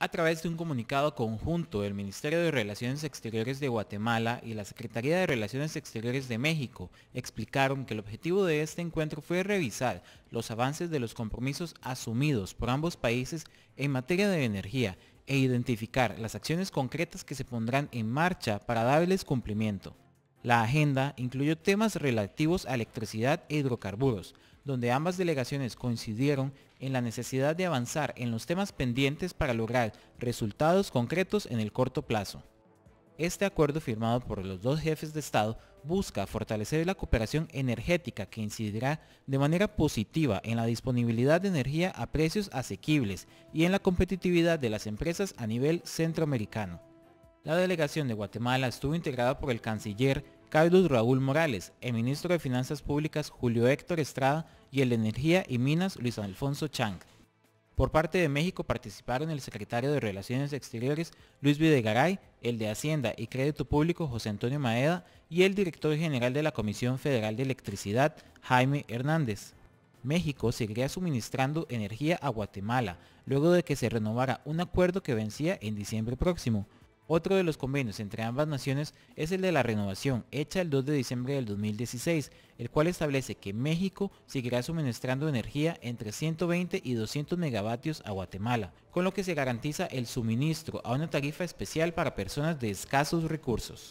A través de un comunicado conjunto el Ministerio de Relaciones Exteriores de Guatemala y la Secretaría de Relaciones Exteriores de México, explicaron que el objetivo de este encuentro fue revisar los avances de los compromisos asumidos por ambos países en materia de energía e identificar las acciones concretas que se pondrán en marcha para darles cumplimiento. La agenda incluyó temas relativos a electricidad e hidrocarburos, donde ambas delegaciones coincidieron en la necesidad de avanzar en los temas pendientes para lograr resultados concretos en el corto plazo. Este acuerdo firmado por los dos jefes de Estado busca fortalecer la cooperación energética que incidirá de manera positiva en la disponibilidad de energía a precios asequibles y en la competitividad de las empresas a nivel centroamericano. La delegación de Guatemala estuvo integrada por el canciller Carlos Raúl Morales, el ministro de Finanzas Públicas Julio Héctor Estrada y el de Energía y Minas Luis Alfonso Chang. Por parte de México participaron el secretario de Relaciones Exteriores Luis Videgaray, el de Hacienda y Crédito Público José Antonio Maeda y el director general de la Comisión Federal de Electricidad Jaime Hernández. México seguiría suministrando energía a Guatemala luego de que se renovara un acuerdo que vencía en diciembre próximo. Otro de los convenios entre ambas naciones es el de la renovación, hecha el 2 de diciembre del 2016, el cual establece que México seguirá suministrando energía entre 120 y 200 megavatios a Guatemala, con lo que se garantiza el suministro a una tarifa especial para personas de escasos recursos.